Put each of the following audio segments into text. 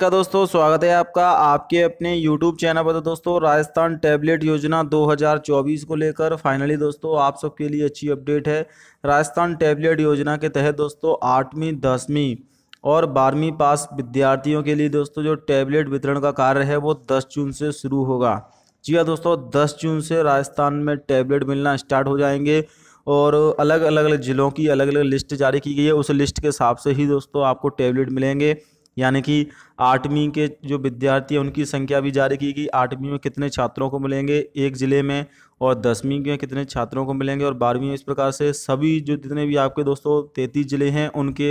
का दोस्तों स्वागत है आपका आपके अपने YouTube चैनल पर तो दोस्तों राजस्थान टैबलेट योजना 2024 को लेकर फाइनली दोस्तों आप सबके लिए अच्छी अपडेट है राजस्थान टैबलेट योजना के तहत दोस्तों आठवीं दसवीं और बारहवीं पास विद्यार्थियों के लिए दोस्तों जो टैबलेट वितरण का कार्य है वो दस जून से शुरू होगा जी हाँ दोस्तों दस जून से राजस्थान में टैबलेट मिलना स्टार्ट हो जाएंगे और अलग अलग ज़िलों की अलग अलग लिस्ट जारी की गई है उस लिस्ट के हिसाब से ही दोस्तों आपको टैबलेट मिलेंगे यानी कि आठवीं के जो विद्यार्थी हैं उनकी संख्या भी जारी की गई आठवीं में कितने छात्रों को मिलेंगे एक ज़िले में और दसवीं में कितने छात्रों को मिलेंगे और बारहवीं इस प्रकार से सभी जो जितने भी आपके दोस्तों तैंतीस ज़िले हैं उनके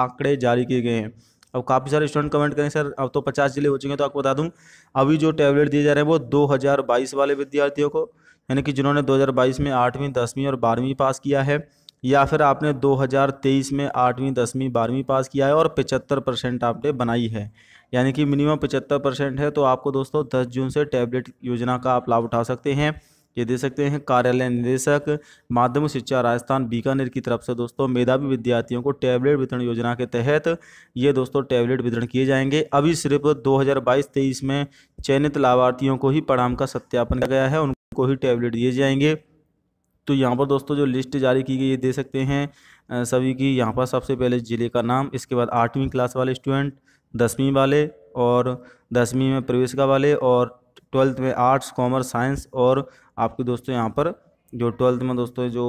आंकड़े जारी किए गए हैं अब काफ़ी सारे स्टूडेंट कमेंट करें सर अब तो पचास ज़िले हो चुके हैं तो आपको बता दूँ अभी जो टैबलेट दिए जा रहे हैं वो दो वाले विद्यार्थियों को यानी कि जिन्होंने दो में आठवीं दसवीं और बारहवीं पास किया है या फिर आपने 2023 में आठवीं दसवीं बारहवीं पास किया है और पचहत्तर परसेंट आपने बनाई है यानी कि मिनिमम पचहत्तर परसेंट है तो आपको दोस्तों 10 जून से टैबलेट योजना का आप लाभ उठा सकते हैं ये दे सकते हैं कार्यालय निदेशक माध्यमिक शिक्षा राजस्थान बीकानेर की तरफ से दोस्तों मेधावी विद्यार्थियों को टैबलेट वितरण योजना के तहत ये दोस्तों टैबलेट वितरण किए जाएंगे अभी सिर्फ 2022-23 में चयनित लाभार्थियों को ही पढ़ाम का सत्यापन किया गया है उनको ही टैबलेट दिए जाएंगे तो यहाँ पर दोस्तों जो लिस्ट जारी की गई ये दे सकते हैं सभी की यहाँ पर सबसे पहले ज़िले का नाम इसके बाद आठवीं क्लास वाले स्टूडेंट दसवीं वाले और दसवीं में प्रवेशिका वाले और ट्वेल्थ में आर्ट्स कॉमर्स साइंस और आपके दोस्तों यहाँ पर जो ट्वेल्थ में दोस्तों जो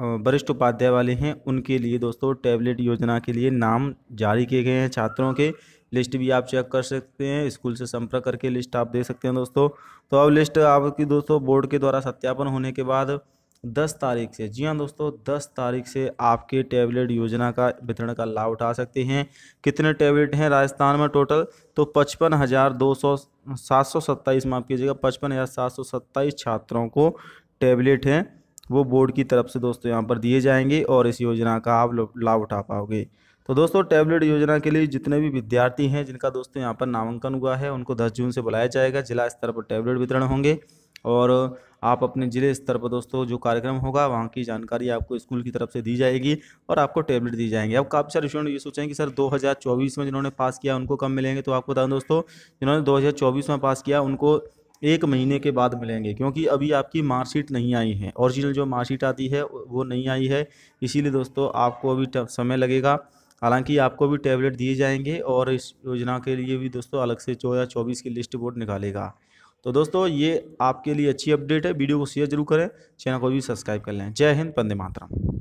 वरिष्ठ उपाध्याय वाले हैं उनके लिए दोस्तों टैबलेट योजना के लिए नाम जारी किए गए हैं छात्रों के लिस्ट भी आप चेक कर सकते हैं स्कूल से संपर्क करके लिस्ट आप दे सकते हैं दोस्तों तो अब लिस्ट आपकी दोस्तों बोर्ड के द्वारा सत्यापन होने के बाद दस तारीख से जी हाँ दोस्तों दस तारीख से आपके टैबलेट योजना का वितरण का लाभ उठा सकते हैं कितने टैबलेट हैं राजस्थान में टोटल तो पचपन हज़ार दो सौ सात सौ सत्ताईस माफ़ कीजिएगा पचपन हज़ार सात सौ सत्ताईस छात्रों को टैबलेट हैं वो बोर्ड की तरफ से दोस्तों यहाँ पर दिए जाएंगे और इस योजना का आप लाभ उठा पाओगे तो दोस्तों टैबलेट योजना के लिए जितने भी विद्यार्थी हैं जिनका दोस्तों यहाँ पर नामांकन हुआ है उनको दस जून से बुलाया जाएगा जिला स्तर पर टैबलेट वितरण होंगे और आप अपने ज़िले स्तर पर दोस्तों जो कार्यक्रम होगा वहाँ की जानकारी आपको स्कूल की तरफ से दी जाएगी और आपको टेबलेट दी जाएंगे अब काफ़ी सारे स्टूडेंट ये सोचें कि सर 2024 में जिन्होंने पास किया उनको कब मिलेंगे तो आपको बता दें दोस्तों जिन्होंने 2024 में पास किया उनको एक महीने के बाद मिलेंगे क्योंकि अभी आपकी मार्कशीट नहीं आई है औरिजिनल जो मार्कशीट आती है वो नहीं आई है इसीलिए दोस्तों आपको अभी समय लगेगा हालांकि आपको भी टैबलेट दिए जाएंगे और इस योजना के लिए भी दोस्तों अलग से चौदह चौबीस की लिस्ट बोर्ड निकालेगा तो दोस्तों ये आपके लिए अच्छी अपडेट है वीडियो को शेयर जरूर करें चैनल को भी सब्सक्राइब कर लें जय हिंद पंदे मातरम